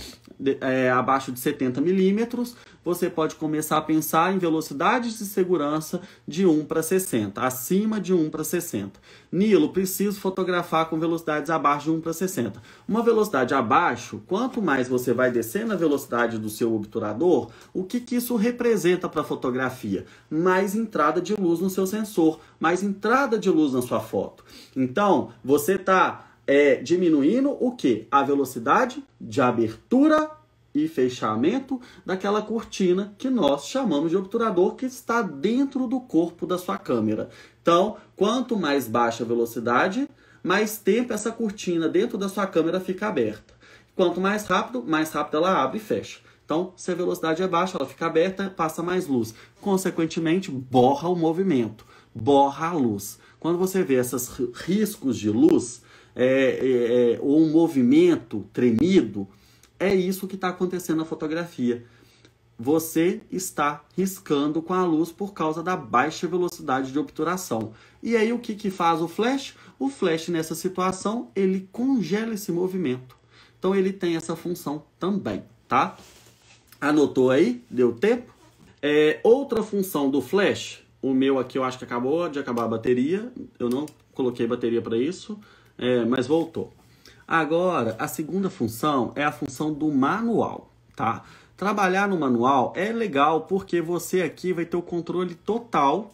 S1: é, abaixo de 70 milímetros, você pode começar a pensar em velocidades de segurança de 1 para 60, acima de 1 para 60. Nilo, preciso fotografar com velocidades abaixo de 1 para 60. Uma velocidade abaixo, quanto mais você vai descendo a velocidade do seu obturador, o que, que isso representa para a fotografia? Mais entrada de luz no seu sensor, mais entrada de luz na sua foto. Então, você está é diminuindo o que? A velocidade de abertura e fechamento daquela cortina que nós chamamos de obturador que está dentro do corpo da sua câmera. Então, quanto mais baixa a velocidade, mais tempo essa cortina dentro da sua câmera fica aberta. Quanto mais rápido, mais rápido ela abre e fecha. Então, se a velocidade é baixa, ela fica aberta, passa mais luz. Consequentemente, borra o movimento, borra a luz. Quando você vê esses riscos de luz, é, é, é, ou um movimento tremido, é isso que está acontecendo na fotografia. Você está riscando com a luz por causa da baixa velocidade de obturação. E aí o que, que faz o flash? O flash nessa situação ele congela esse movimento. Então ele tem essa função também, tá? Anotou aí? Deu tempo? É, outra função do flash, o meu aqui eu acho que acabou de acabar a bateria, eu não coloquei bateria para isso é, mas voltou. Agora, a segunda função é a função do manual, tá? Trabalhar no manual é legal porque você aqui vai ter o controle total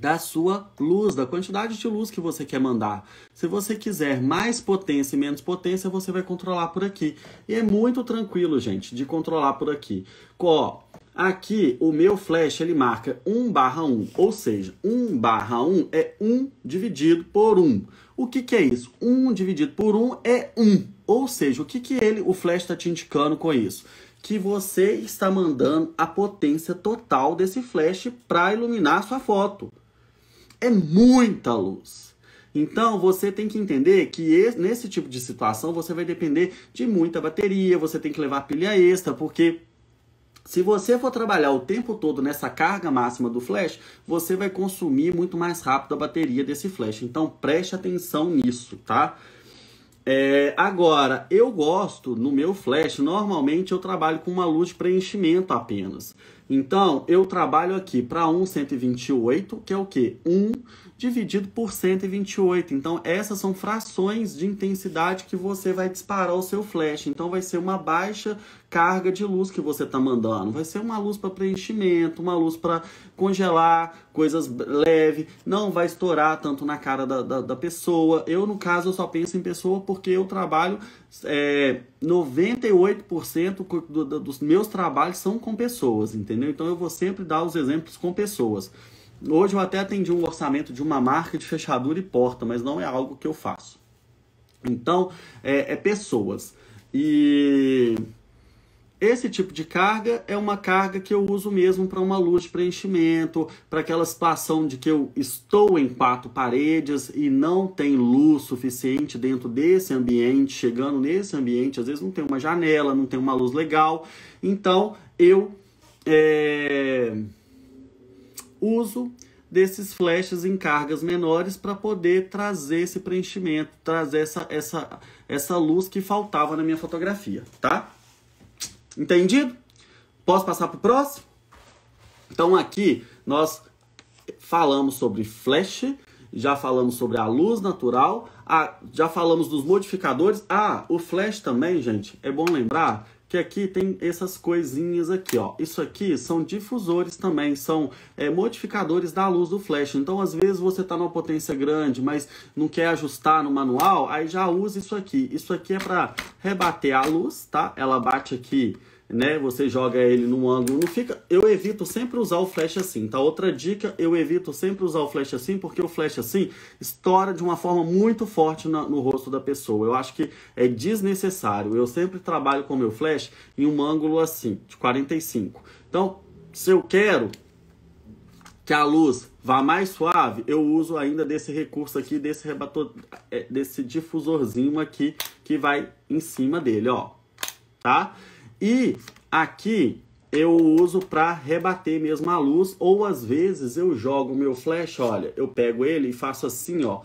S1: da sua luz, da quantidade de luz que você quer mandar. Se você quiser mais potência e menos potência, você vai controlar por aqui. E é muito tranquilo, gente, de controlar por aqui. Ó, aqui o meu flash ele marca 1 barra 1, ou seja, 1 barra 1 é 1 dividido por 1. O que, que é isso? 1 dividido por 1 é 1. Ou seja, o que, que ele, o flash está te indicando com isso? Que você está mandando a potência total desse flash para iluminar sua foto. É muita luz. Então você tem que entender que esse, nesse tipo de situação você vai depender de muita bateria, você tem que levar pilha extra, porque se você for trabalhar o tempo todo nessa carga máxima do flash, você vai consumir muito mais rápido a bateria desse flash. Então preste atenção nisso, tá? É, agora, eu gosto no meu flash, normalmente eu trabalho com uma luz de preenchimento apenas. Então, eu trabalho aqui para 1,128, que é o que 1 dividido por 128. Então, essas são frações de intensidade que você vai disparar o seu flash. Então, vai ser uma baixa carga de luz que você está mandando. Vai ser uma luz para preenchimento, uma luz para congelar, coisas leve, não vai estourar tanto na cara da, da, da, pessoa. Eu, no caso, eu só penso em pessoa porque eu trabalho. É, 98% do, do, dos meus trabalhos são com pessoas, entendeu? Então eu vou sempre dar os exemplos com pessoas. Hoje eu até atendi um orçamento de uma marca de fechadura e porta, mas não é algo que eu faço. Então, é, é pessoas. E esse tipo de carga é uma carga que eu uso mesmo para uma luz de preenchimento, para aquela situação de que eu estou em quatro paredes e não tem luz suficiente dentro desse ambiente, chegando nesse ambiente, às vezes não tem uma janela, não tem uma luz legal. Então eu é, uso desses flashes em cargas menores para poder trazer esse preenchimento, trazer essa, essa, essa luz que faltava na minha fotografia, tá? Entendido? Posso passar para o próximo? Então aqui nós falamos sobre flash, já falamos sobre a luz natural, a, já falamos dos modificadores. Ah, o flash também, gente, é bom lembrar que aqui tem essas coisinhas aqui, ó. Isso aqui são difusores também, são é, modificadores da luz do flash. Então, às vezes você está numa potência grande, mas não quer ajustar no manual, aí já usa isso aqui. Isso aqui é para rebater a luz, tá? Ela bate aqui né? Você joga ele num ângulo, não fica. Eu evito sempre usar o flash assim, tá? Outra dica, eu evito sempre usar o flash assim, porque o flash assim estoura de uma forma muito forte na, no rosto da pessoa. Eu acho que é desnecessário. Eu sempre trabalho com meu flash em um ângulo assim, de 45. Então, se eu quero que a luz vá mais suave, eu uso ainda desse recurso aqui, desse rebator, é, desse difusorzinho aqui que vai em cima dele, ó. Tá? E aqui eu uso para rebater mesmo a luz, ou às vezes eu jogo o meu flash, olha, eu pego ele e faço assim, ó.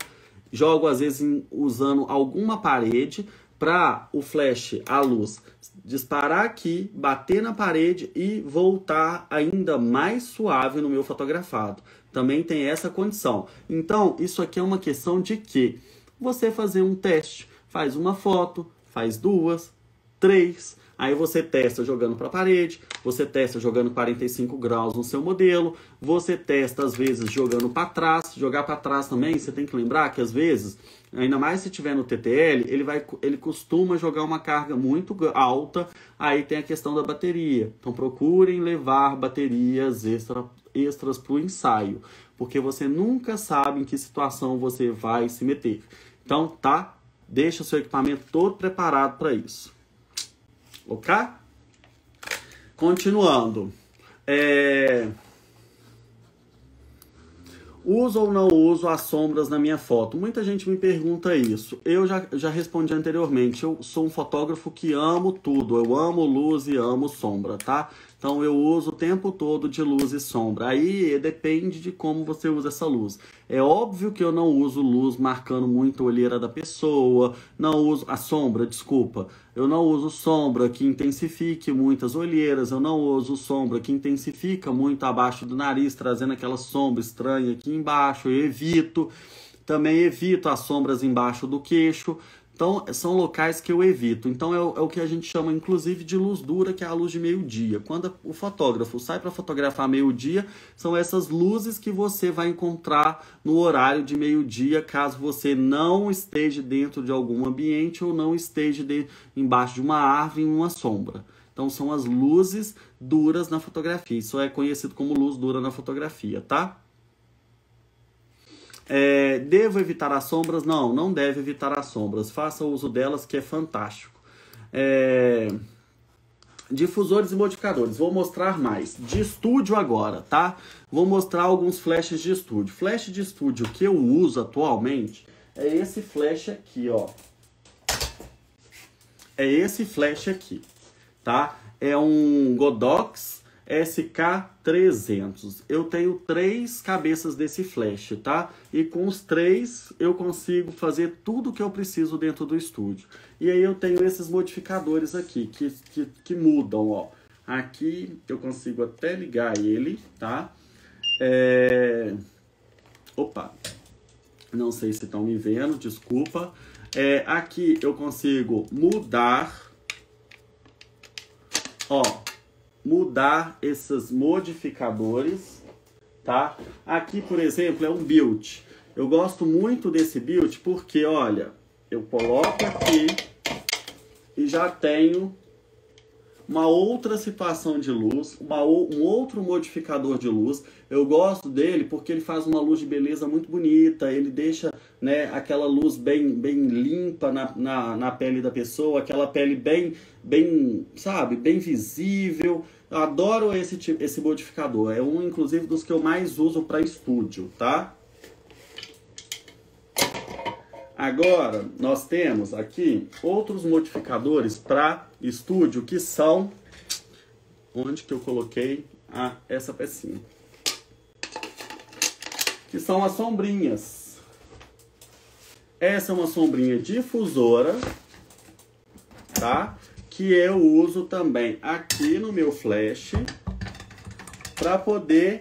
S1: Jogo às vezes em, usando alguma parede para o flash, a luz, disparar aqui, bater na parede e voltar ainda mais suave no meu fotografado. Também tem essa condição. Então, isso aqui é uma questão de que você fazer um teste, faz uma foto, faz duas, três, Aí você testa jogando para a parede, você testa jogando 45 graus no seu modelo, você testa às vezes jogando para trás. Jogar para trás também, você tem que lembrar que às vezes, ainda mais se tiver no TTL, ele vai ele costuma jogar uma carga muito alta, aí tem a questão da bateria. Então procurem levar baterias extra extras para o ensaio, porque você nunca sabe em que situação você vai se meter. Então, tá? Deixa o seu equipamento todo preparado para isso ok? Continuando. É... Uso ou não uso as sombras na minha foto? Muita gente me pergunta isso. Eu já, já respondi anteriormente. Eu sou um fotógrafo que amo tudo. Eu amo luz e amo sombra, tá? Então eu uso o tempo todo de luz e sombra. Aí depende de como você usa essa luz. É óbvio que eu não uso luz marcando muito a olheira da pessoa, não uso a sombra, desculpa. Eu não uso sombra que intensifique muitas olheiras, eu não uso sombra que intensifica muito abaixo do nariz, trazendo aquela sombra estranha aqui embaixo, eu evito. Também evito as sombras embaixo do queixo. Então, são locais que eu evito. Então, é o, é o que a gente chama, inclusive, de luz dura, que é a luz de meio-dia. Quando o fotógrafo sai para fotografar meio-dia, são essas luzes que você vai encontrar no horário de meio-dia, caso você não esteja dentro de algum ambiente ou não esteja de, embaixo de uma árvore, em uma sombra. Então são as luzes duras na fotografia. Isso é conhecido como luz dura na fotografia, tá? É, devo evitar as sombras? Não, não deve evitar as sombras. Faça uso delas, que é fantástico. É, difusores e modificadores. Vou mostrar mais. De estúdio agora, tá? Vou mostrar alguns flashes de estúdio. Flash de estúdio que eu uso atualmente é esse flash aqui, ó. É esse flash aqui, tá? É um Godox SK300. Eu tenho três cabeças desse flash, tá? E com os três eu consigo fazer tudo que eu preciso dentro do estúdio. E aí eu tenho esses modificadores aqui, que, que, que mudam, ó. Aqui eu consigo até ligar ele, tá? É... Opa! Não sei se estão me vendo, desculpa. É, aqui eu consigo mudar, ó, mudar esses modificadores, tá? Aqui, por exemplo, é um build. Eu gosto muito desse build porque, olha, eu coloco aqui e já tenho uma outra situação de luz, uma, um outro modificador de luz. Eu gosto dele porque ele faz uma luz de beleza muito bonita, ele deixa né, aquela luz bem, bem limpa na, na, na pele da pessoa, aquela pele bem, bem sabe, bem visível. Eu adoro esse, tipo, esse modificador, é um, inclusive, dos que eu mais uso para estúdio, tá? Agora, nós temos aqui outros modificadores para estúdio, que são onde que eu coloquei a ah, essa pecinha. Que são as sombrinhas. Essa é uma sombrinha difusora, tá? Que eu uso também aqui no meu flash para poder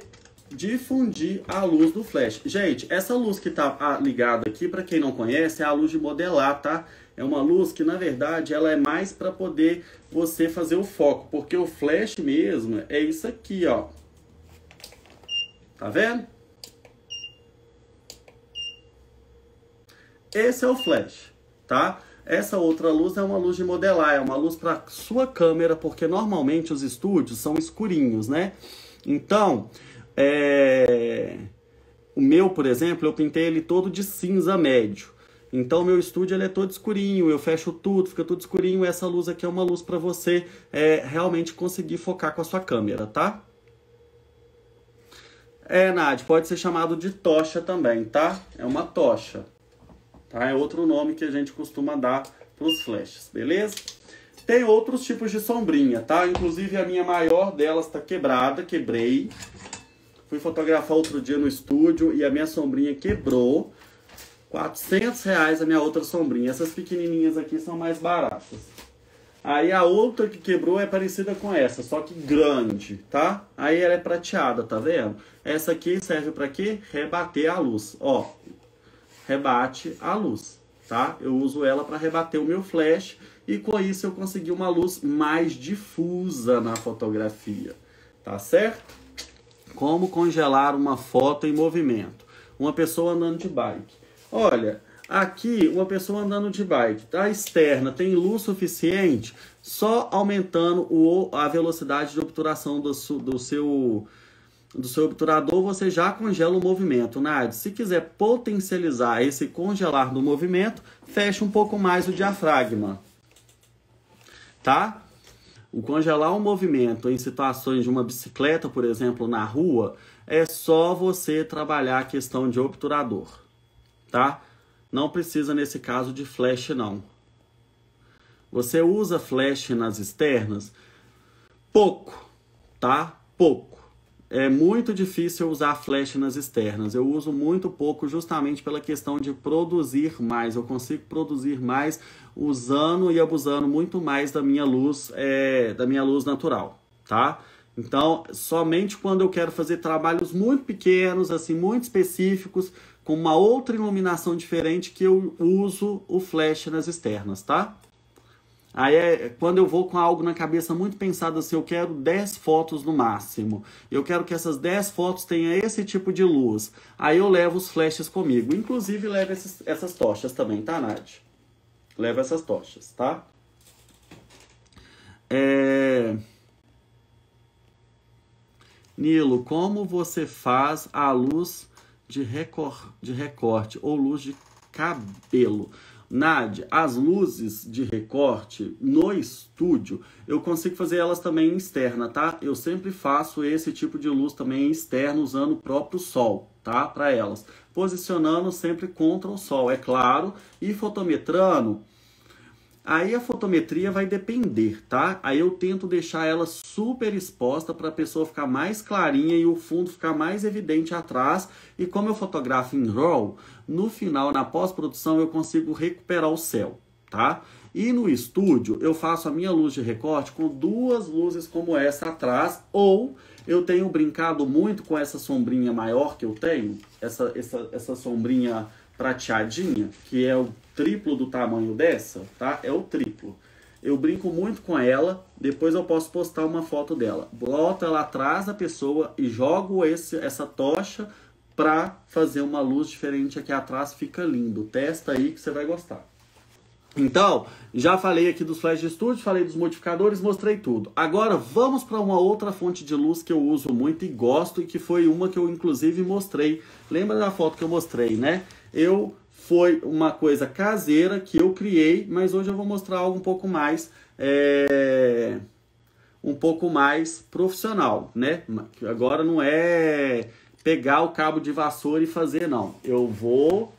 S1: difundir a luz do flash. Gente, essa luz que tá ah, ligada aqui, para quem não conhece, é a luz de modelar, tá? É uma luz que, na verdade, ela é mais para poder você fazer o foco, porque o flash mesmo é isso aqui, ó. Tá vendo? Esse é o flash, tá? Essa outra luz é uma luz de modelar, é uma luz para sua câmera, porque normalmente os estúdios são escurinhos, né? Então, é... o meu, por exemplo, eu pintei ele todo de cinza médio. Então meu estúdio ele é todo escurinho, eu fecho tudo, fica tudo escurinho. Essa luz aqui é uma luz para você é, realmente conseguir focar com a sua câmera, tá? É, Nad, pode ser chamado de tocha também, tá? É uma tocha. Tá? É outro nome que a gente costuma dar para os flashes, beleza? Tem outros tipos de sombrinha, tá? Inclusive a minha maior delas está quebrada, quebrei. Fui fotografar outro dia no estúdio e a minha sombrinha quebrou. 400 reais a minha outra sombrinha. Essas pequenininhas aqui são mais baratas. Aí a outra que quebrou é parecida com essa, só que grande, tá? Aí ela é prateada, tá vendo? Essa aqui serve para quê? Rebater a luz, ó. Rebate a luz, tá? Eu uso ela para rebater o meu flash e com isso eu consegui uma luz mais difusa na fotografia, tá certo? Como congelar uma foto em movimento. Uma pessoa andando de bike. Olha, aqui uma pessoa andando de bike, tá externa, tem luz suficiente, só aumentando o, a velocidade de obturação do, do seu do seu obturador, você já congela o movimento. Nad, se quiser potencializar esse congelar do movimento, fecha um pouco mais o diafragma. Tá? O congelar o movimento em situações de uma bicicleta, por exemplo, na rua, é só você trabalhar a questão de obturador tá? Não precisa nesse caso de flash não. Você usa flash nas externas? Pouco, tá? Pouco. É muito difícil usar flash nas externas. Eu uso muito pouco justamente pela questão de produzir mais. Eu consigo produzir mais usando e abusando muito mais da minha luz, é, da minha luz natural, tá? Então, somente quando eu quero fazer trabalhos muito pequenos, assim, muito específicos, com uma outra iluminação diferente que eu uso o flash nas externas, tá? Aí é quando eu vou com algo na cabeça muito pensado assim, eu quero 10 fotos no máximo. Eu quero que essas 10 fotos tenham esse tipo de luz. Aí eu levo os flashes comigo. Inclusive levo esses, essas tochas também, tá, Nath? Levo essas tochas, tá? É... Nilo, como você faz a luz de, recor de recorte ou luz de cabelo. Nádia, as luzes de recorte no estúdio, eu consigo fazer elas também externa, tá? Eu sempre faço esse tipo de luz também externa usando o próprio sol, tá? Para elas. Posicionando sempre contra o sol, é claro, e fotometrando Aí a fotometria vai depender, tá? Aí eu tento deixar ela super exposta para a pessoa ficar mais clarinha e o fundo ficar mais evidente atrás. E como eu fotografo em RAW, no final, na pós-produção, eu consigo recuperar o céu, tá? E no estúdio, eu faço a minha luz de recorte com duas luzes como essa atrás, ou eu tenho brincado muito com essa sombrinha maior que eu tenho, essa, essa, essa sombrinha prateadinha, que é o triplo do tamanho dessa, tá? É o triplo. Eu brinco muito com ela, depois eu posso postar uma foto dela. Bota ela atrás da pessoa e jogo esse, essa tocha pra fazer uma luz diferente aqui atrás, fica lindo. Testa aí que você vai gostar. Então, já falei aqui dos flash de estúdio, falei dos modificadores, mostrei tudo. Agora vamos para uma outra fonte de luz que eu uso muito e gosto e que foi uma que eu inclusive mostrei. Lembra da foto que eu mostrei, né? eu foi uma coisa caseira que eu criei, mas hoje eu vou mostrar algo um pouco mais é, um pouco mais profissional, né? Agora não é pegar o cabo de vassoura e fazer não. Eu vou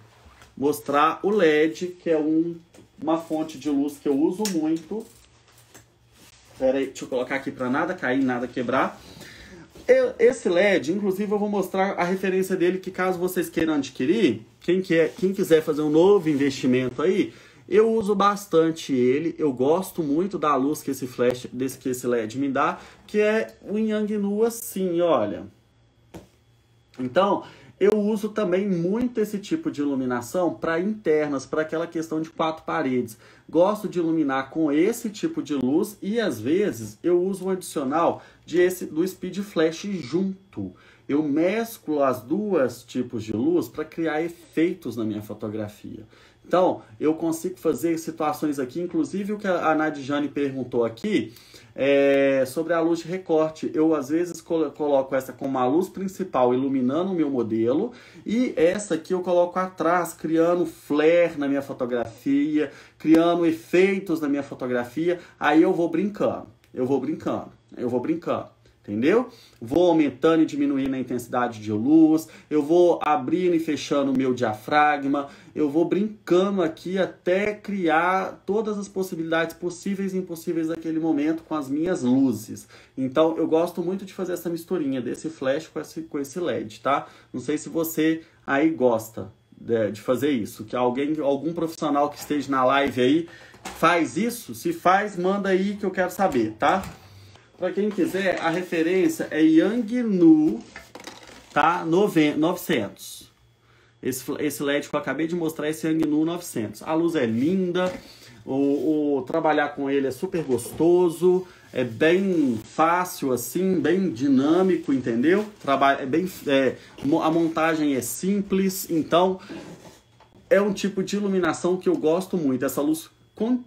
S1: mostrar o LED, que é um, uma fonte de luz que eu uso muito. espera aí, deixa eu colocar aqui para nada cair, nada quebrar. Esse LED, inclusive, eu vou mostrar a referência dele, que caso vocês queiram adquirir, quem, quer, é, quem quiser fazer um novo investimento aí, eu uso bastante ele, eu gosto muito da luz que esse flash, desse que esse LED me dá, que é o Yang Nu assim, olha. Então, eu uso também muito esse tipo de iluminação para internas, para aquela questão de quatro paredes. Gosto de iluminar com esse tipo de luz e às vezes eu uso um adicional de esse do speed flash junto. Eu mesclo as duas tipos de luz para criar efeitos na minha fotografia. Então, eu consigo fazer situações aqui, inclusive o que a Nadjane perguntou aqui, é, sobre a luz de recorte. Eu, às vezes, coloco essa como a luz principal, iluminando o meu modelo, e essa aqui eu coloco atrás, criando flare na minha fotografia, criando efeitos na minha fotografia. Aí eu vou brincando, eu vou brincando, eu vou brincando entendeu? Vou aumentando e diminuindo a intensidade de luz, eu vou abrindo e fechando o meu diafragma, eu vou brincando aqui até criar todas as possibilidades possíveis e impossíveis daquele momento com as minhas luzes. Então eu gosto muito de fazer essa misturinha desse flash com esse, com esse LED, tá? Não sei se você aí gosta de, de fazer isso, que alguém, algum profissional que esteja na live aí faz isso, se faz, manda aí que eu quero saber, tá? Para quem quiser, a referência é Yang Nu, tá? 900. Esse, esse LED que eu acabei de mostrar, esse Yang Nu 900. A luz é linda, o, o trabalhar com ele é super gostoso, é bem fácil assim, bem dinâmico, entendeu? Trabalha, é bem, é, a montagem é simples, então é um tipo de iluminação que eu gosto muito, essa luz con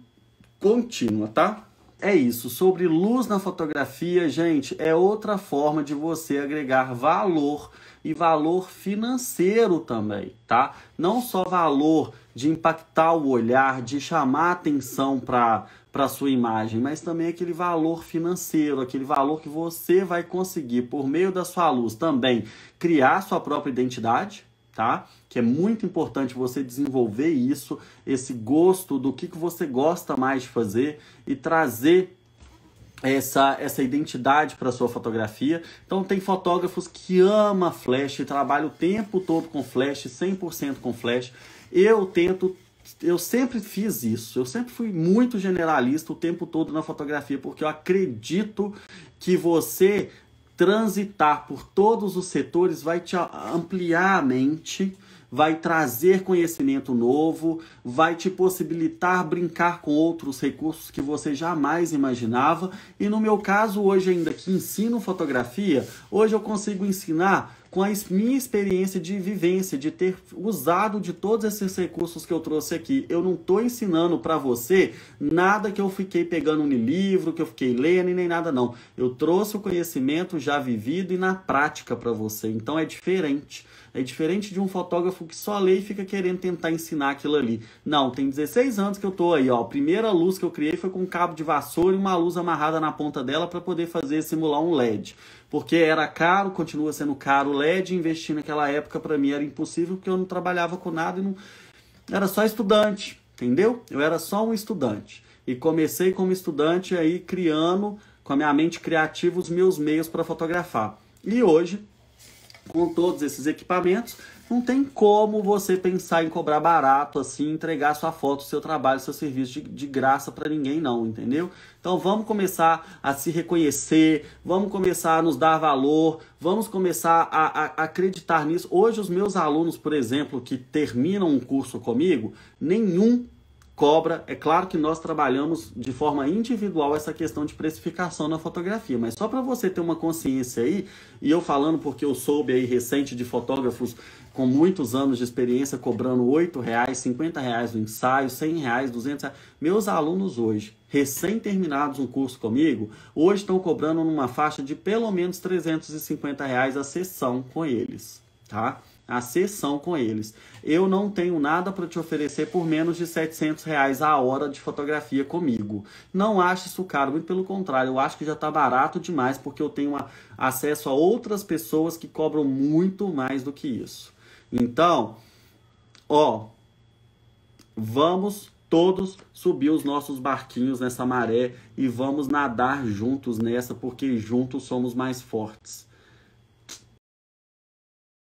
S1: contínua, tá? é isso. Sobre luz na fotografia, gente, é outra forma de você agregar valor e valor financeiro também, tá? Não só valor de impactar o olhar, de chamar atenção para para sua imagem, mas também aquele valor financeiro, aquele valor que você vai conseguir por meio da sua luz também criar sua própria identidade, tá? Que é muito importante você desenvolver isso, esse gosto do que, que você gosta mais de fazer e trazer essa, essa identidade para sua fotografia. Então tem fotógrafos que ama flash, trabalha o tempo todo com flash, 100% com flash. Eu tento eu sempre fiz isso, eu sempre fui muito generalista o tempo todo na fotografia, porque eu acredito que você transitar por todos os setores vai te ampliar a mente, vai trazer conhecimento novo, vai te possibilitar brincar com outros recursos que você jamais imaginava. E no meu caso, hoje ainda que ensino fotografia, hoje eu consigo ensinar com a minha experiência de vivência, de ter usado de todos esses recursos que eu trouxe aqui. Eu não estou ensinando para você nada que eu fiquei pegando no livro, que eu fiquei lendo e nem nada não. Eu trouxe o conhecimento já vivido e na prática para você. Então é diferente. É diferente de um fotógrafo que só lê e fica querendo tentar ensinar aquilo ali. Não, tem 16 anos que eu tô aí, ó. A primeira luz que eu criei foi com um cabo de vassoura e uma luz amarrada na ponta dela para poder fazer simular um LED. Porque era caro, continua sendo caro o LED, investir naquela época para mim era impossível porque eu não trabalhava com nada e não era só estudante, entendeu? Eu era só um estudante. E comecei como estudante aí criando com a minha mente criativa os meus meios para fotografar. E hoje com todos esses equipamentos, não tem como você pensar em cobrar barato assim, entregar sua foto, seu trabalho, seu serviço de, de graça para ninguém não, entendeu? Então vamos começar a se reconhecer, vamos começar a nos dar valor, vamos começar a, a, a acreditar nisso. Hoje os meus alunos, por exemplo, que terminam um curso comigo, nenhum cobra. É claro que nós trabalhamos de forma individual essa questão de precificação na fotografia, mas só para você ter uma consciência aí, e eu falando porque eu soube aí recente de fotógrafos com muitos anos de experiência cobrando R$ reais, 50 reais no ensaio, 100 reais, 200 Meus alunos hoje, recém-terminados um curso comigo, hoje estão cobrando numa faixa de pelo menos 350 reais a sessão com eles, tá? a sessão com eles. Eu não tenho nada para te oferecer por menos de 700 reais a hora de fotografia comigo. Não acho isso caro, muito pelo contrário, eu acho que já está barato demais porque eu tenho acesso a outras pessoas que cobram muito mais do que isso. Então, ó, vamos todos subir os nossos barquinhos nessa maré e vamos nadar juntos nessa porque juntos somos mais fortes.